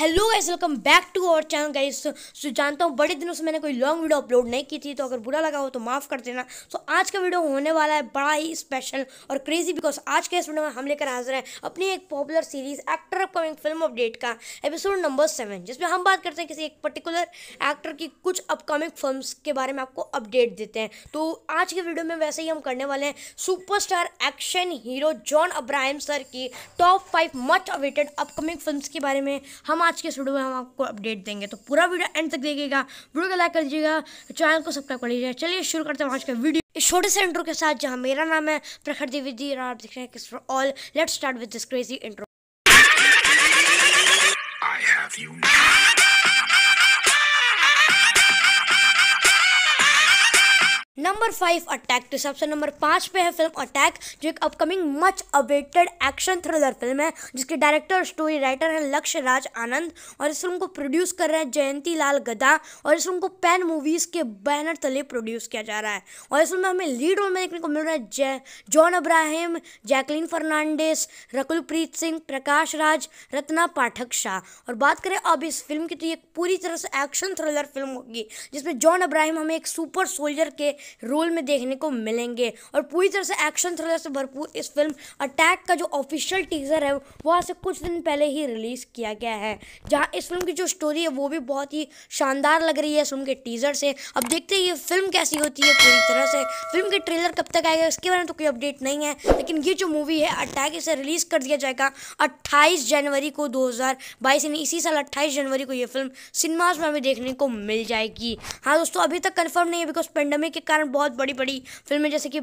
hello guys welcome back to our channel guys so जानता हूँ बड़े दिनों से मैंने कोई लॉन्ग वीडियो अपलोड नहीं की थी तो अगर बुरा लगा हो तो माफ़ कर देना सो so, आज का वीडियो होने वाला है बड़ा ही स्पेशल और क्रेजी बिकॉज आज के इस वीडियो में हम लेकर हाजिर हैं अपनी एक popular series actor upcoming film update का एपिसोड नंबर सेवन जिसमें हम बात करते हैं किसी एक पर्टिकुलर एक्टर की कुछ अपकमिंग फिल्म के बारे में आपको अपडेट देते हैं तो आज के वीडियो में वैसे ही हम करने वाले हैं superstar action hero John Abraham sir की top five much awaited upcoming film के बारे में हम आज के वीडियो में हम आपको अपडेट देंगे तो पूरा वीडियो एंड तक देखिएगा वीडियो को लाइक कर दीजिएगा चैनल को सब्सक्राइब कर लीजिएगा चलिए शुरू करते हैं आज का वीडियो इस छोटे से इंट्रो के साथ जहाँ मेरा नाम है प्रखर द्विवेदी और आप देख रहे हैं किस for all let start with this crazy intro number five Attack तो सबसे नंबर पाँच पे है फिल्म अटैक जो एक upcoming much awaited action thriller film है जिसके डायरेक्टर और स्टोरी राइटर हैं लक्ष्य राज आनंद और इस फिल्म को प्रोड्यूस कर रहे हैं जयंती लाल गदा और इस फिल्म को पैन मूवीज़ के बैनर तले प्रोड्यूस किया जा रहा है और इस फिल्म में हमें लीड रोल में देखने को मिल रहा है जय जॉन अब्राहिम जैकलिन फर्नांडिस रकुलप्रीत सिंह प्रकाश राज रत्ना पाठक शाह और बात करें अब इस फिल्म की तो ये पूरी तरह से एक्शन थ्रिलर फिल्म होगी जिसमें जॉन अब्राहिम हमें एक सुपर सोल्जर के रोल में देखने को मिलेंगे और पूरी तरह से एक्शन थ्रिलर से भरपूर इस फिल्म अटैक का जो ऑफिशियल टीज़र है वो आज से कुछ दिन पहले ही रिलीज़ किया गया है जहाँ इस फिल्म की जो स्टोरी है वो भी बहुत ही शानदार लग रही है इस फिल्म के टीज़र से अब देखते हैं ये फिल्म कैसी होती है पूरी तरह से फिल्म के ट्रेलर कब तक आएगा इसके बारे में तो कोई अपडेट नहीं है लेकिन ये जो मूवी है अटैक इसे रिलीज़ कर दिया जाएगा अट्ठाईस जनवरी को दो यानी इसी साल अट्ठाईस जनवरी को ये फिल्म सिनेमाज में हमें देखने को मिल जाएगी हाँ दोस्तों अभी तक कन्फर्म नहीं है बिकॉज पेंडेमिक के कारण कारण बहुत बड़ी बड़ी फिल्में जैसे कि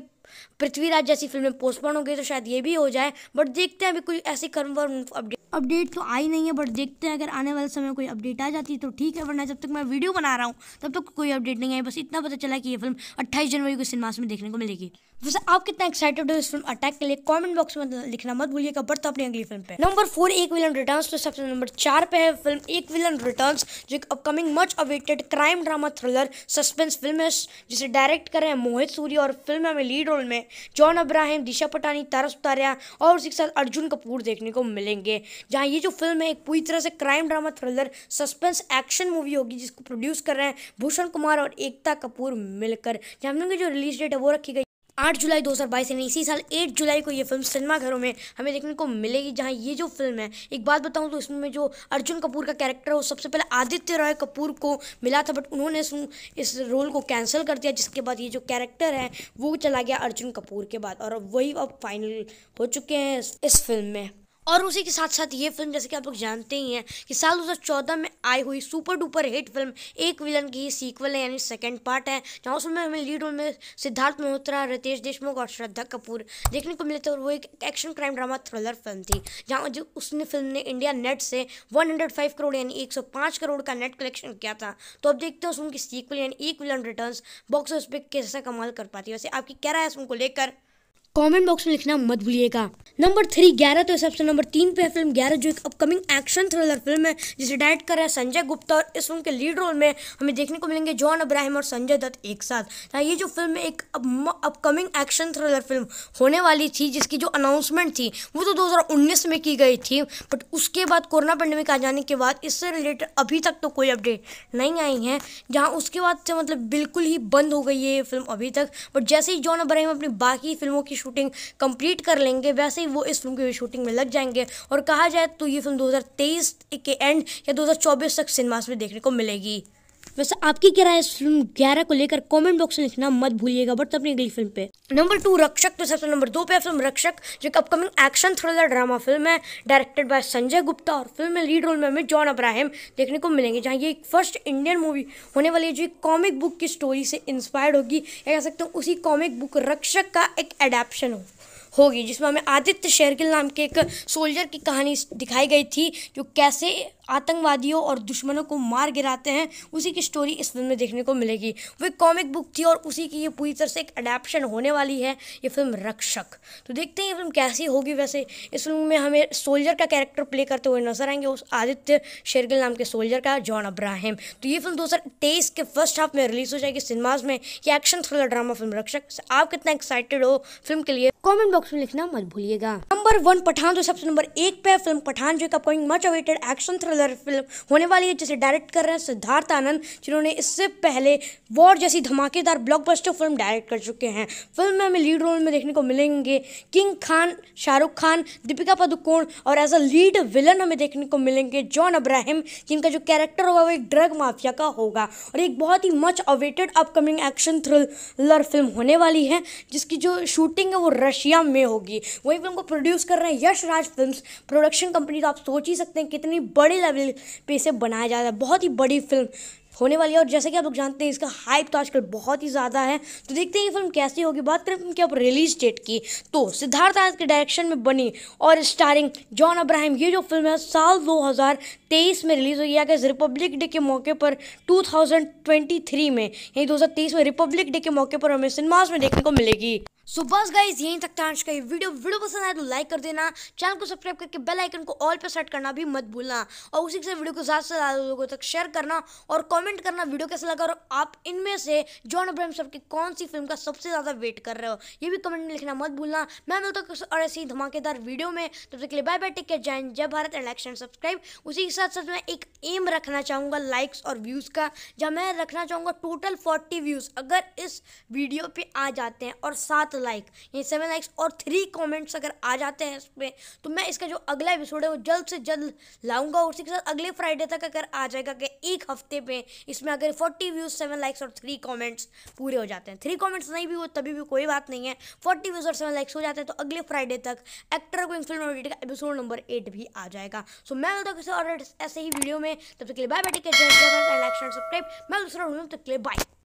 पृथ्वीराज जैसी फिल्में पोस्टपोन हो गई तो शायद ये भी हो जाए बट देखते हैं अभी कोई ऐसी कन्फर्म अपडेट अपडेट तो आई नहीं है बट देखते हैं अगर आने वाले समय कोई अपडेट आ जाती है तो ठीक है वरना जब तक मैं वीडियो बना रहा हूँ तब तक कोई अपडेट नहीं आई बस इतना पता चला कि ये फिल्म अट्ठाईस जनवरी को सिनेमास में देखने को मिलेगी वैसे आप कितना एक्साइटेड हो इस फिल्म अटैक के लिए कमेंट बॉक्स में मतलब लिखना मत भूलिएगा बट तो अपनी अगली फिल्म पे number four Ek Villain Return तो सबसे नंबर चार पे है फिल्म एक विलन रिटर्न जो एक upcoming much awaited crime drama thriller suspense film है जिसे डायरेक्ट कर रहे हैं मोहित सूर्य और फिल्म में लीड रोल में जॉन अब्राहम दिशा पटानी तारा सुतारिया और उसके साथ अर्जुन कपूर देखने को मिलेंगे जहाँ ये जो फिल्म है एक पूरी तरह से crime drama thriller suspense action movie होगी जिसको प्रोड्यूस कर रहे हैं भूषण कुमार और एकता कपूर मिलकर जहाँ जो रिलीज डेट है वो रखी गई आठ जुलाई 2022 यानी इसी साल एट जुलाई को ये फिल्म सिनेमाघरों में हमें देखने को मिलेगी जहाँ ये जो फिल्म है एक बात बताऊँ तो इसमें जो अर्जुन कपूर का कैरेक्टर है वो सबसे पहले आदित्य रॉय कपूर को मिला था बट उन्होंने इस, इस रोल को कैंसिल कर दिया जिसके बाद ये जो कैरेक्टर है वो चला गया अर्जुन कपूर के बाद और वही अब फाइनल हो चुके हैं इस, इस फिल्म में और उसी के साथ साथ ये फिल्म जैसे कि आप लोग जानते ही हैं कि साल 2014 में आई हुई super duper hit film Ek Villain की सीक्वल है यानी सेकंड पार्ट है जहाँ उसमें हमें लीड रोल में सिद्धार्थ मल्होत्रा रितेश देशमुख और श्रद्धा कपूर देखने को मिले थे और वो एक action crime drama thriller film थी जहाँ जो उसने फिल्म ने इंडिया नेट से वन करोड़ यानी एक करोड़ का नेट कलेक्शन किया था तो अब देखते हैं उस उनकी सीक्वल यानी एक विलन रिटर्न बॉक्स ऑफिस पर कैसा कमाल कर पाती है वैसे आपकी क्या राय है उनको लेकर कॉमेंट बॉक्स में लिखना मत भूलिएगा नंबर थ्री ग्यारह तो सबसे नंबर तीन पे है फिल्म ग्यारह जो एक अपकमिंग एक्शन थ्रिलर फिल्म है जिसे डायरेक्ट कर रहा है संजय गुप्ता और इस फिल्म के लीड रोल में हमें देखने को मिलेंगे जॉन अब्राहिम और संजय दत्त एक साथ तो ये जो फिल्म एक अपकमिंग एक्शन थ्रिलर फिल्म होने वाली थी जिसकी जो अनाउंसमेंट थी वो तो दो में की गई थी बट उसके बाद कोरोना पेंडेमिक आ जाने के बाद इससे रिलेटेड अभी तक तो कोई अपडेट नहीं आई है जहाँ उसके बाद से मतलब बिल्कुल ही बंद हो गई है ये फिल्म अभी तक बट जैसे ही जॉन अब्राहिम अपनी बाकी फिल्मों की शूटिंग कंप्लीट कर लेंगे वैसे ही ही वो इस फिल्म की शूटिंग में लग जाएंगे और कहा जाए तो ये फिल्म 2023 के एंड या 2024 तक सिनेमास में देखने को मिलेगी वैसे आपकी क्या राय इस फिल्म ग्यारह को लेकर कमेंट बॉक्स में लिखना मत भूलिएगा बट अपनी अगली फिल्म पे नंबर टू रक्षक तो सबसे नंबर दो पे फिल्म रक्षक जो एक upcoming action thriller drama film है डायरेक्टेड बाय संजय गुप्ता और फिल्म में लीड रोल में हमें जॉन अब्राहिम देखने को मिलेंगे जहाँ ये एक फर्स्ट इंडियन मूवी होने वाली है जो एक कॉमिक बुक की स्टोरी से इंस्पायर्ड होगी या कह सकते हो उसी कॉमिक बुक रक्षक का एक एडेप्शन होगा होगी जिसमें हमें आदित्य शेरगिल नाम के एक सोल्जर की कहानी दिखाई गई थी जो कैसे आतंकवादियों और दुश्मनों को मार गिराते हैं उसी की स्टोरी इस फिल्म में देखने को मिलेगी वो एक कॉमिक बुक थी और उसी की ये पूरी तरह से एक अडेप्शन होने वाली है ये फिल्म रक्षक तो देखते हैं ये फिल्म कैसी होगी वैसे इस फिल्म में हमें सोल्जर का कैरेक्टर प्ले करते हुए नजर आएंगे उस आदित्य शेरगिल नाम के सोल्जर का जॉन अब्राहिम तो ये फिल्म दो के फर्स्ट हाफ में रिलीज हो जाएगी सिनेमाज में ये एक्शन थ्रिलर ड्रामा फिल्म रक्षक आप कितना एक्साइटेड हो फिल्म के लिए कॉमेंट बॉक्स बॉक्स में लिखना मत भूलिएगा नंबर वन पठान जो सबसे नंबर एक पे फिल्म पठान जो एक upcoming much awaited action thriller film होने वाली है जिसे डायरेक्ट कर रहे हैं सिद्धार्थ आनंद जिन्होंने इससे पहले वॉर जैसी धमाकेदार ब्लॉकबस्टर फिल्म डायरेक्ट कर चुके हैं फिल्म में हमें लीड रोल में देखने को मिलेंगे किंग खान शाहरुख खान दीपिका पादुकोण और एज अ लीड विलन हमें देखने को मिलेंगे जॉन अब्राहिम जिनका जो कैरेक्टर होगा वो एक ड्रग माफिया का होगा और एक बहुत ही much awaited upcoming action thriller film होने वाली है जिसकी जो शूटिंग है वो रशिया में में होगी वही फिल्म को प्रोड्यूस कर रहे हैं Yash Raj film production company तो आप सोच ही सकते हैं कितनी बड़े लेवल पे इसे बनाया जा रहा है बहुत ही बड़ी फिल्म होने वाली है और जैसे कि आप लोग जानते हैं इसका हाइप तो आजकल बहुत ही ज़्यादा है तो देखते हैं ये फिल्म कैसी होगी बात करें फिल्म की आप रिलीज डेट की तो सिद्धार्थ आनंद के डायरेक्शन में बनी और स्टारिंग जॉन अब्राहम ये जो फिल्म है साल 2023 में रिलीज़ हुई है कि रिपब्लिक डे के मौके पर 2023 में यानी 2023 में रिपब्लिक डे के मौके पर हमें सिनेमाज में देखने को मिलेगी सो बस गाइज यहीं तक था आज का ये वीडियो वीडियो पसंद आए तो लाइक कर देना चैनल को सब्सक्राइब करके बेल आइकन को ऑल पर सेट करना भी मत भूलना और उसी के साथ वीडियो को ज़्यादा से ज़्यादा लोगों तक शेयर करना और कमेंट करना वीडियो कैसा लगा और आप इनमें से जॉन अब्राहम सर की कौन सी फिल्म का सबसे ज़्यादा वेट कर रहे हो ये भी कमेंट में लिखना मत भूलना मैं मिलता हूँ और ऐसी धमाकेदार वीडियो में तब तक लिया बाय बाय टेक केयर जय जय Bharat and like and subscribe उसी के साथ साथ मैं एक एम रखना चाहूँगा लाइक्स और व्यूज़ का जहाँ मैं रखना चाहूँगा टोटल फोर्टी व्यूज़ अगर इस वीडियो पर आ जाते हैं और साथ लाइक यानी सेवन लाइक्स और थ्री कमेंट्स अगर आ जाते हैं इस पर तो मैं इसका जो अगला एपिसोड है वो जल्द से जल्द लाऊंगा और उसी के साथ अगले फ्राइडे तक अगर आ जाएगा कि एक हफ्ते पे इसमें अगर फोर्टी व्यूज़ सेवन लाइक्स और थ्री कॉमेंट्स पूरे हो जाते हैं थ्री कॉमेंट्स नहीं भी हो तभी भी कोई बात नहीं है फोर्टी व्यूज़ और सेवन लाइक्स हो जाते हैं तो अगले फ्राइडे तक एक्टर को फिल्म का एपिसोड नंबर एट भी आ जाएगा सो मैं मिलता हूँ किसी और ऐसे ही वीडियो में तब तक के लिए bye bye take like subscribe मैं दूसरा तब के लिए बाय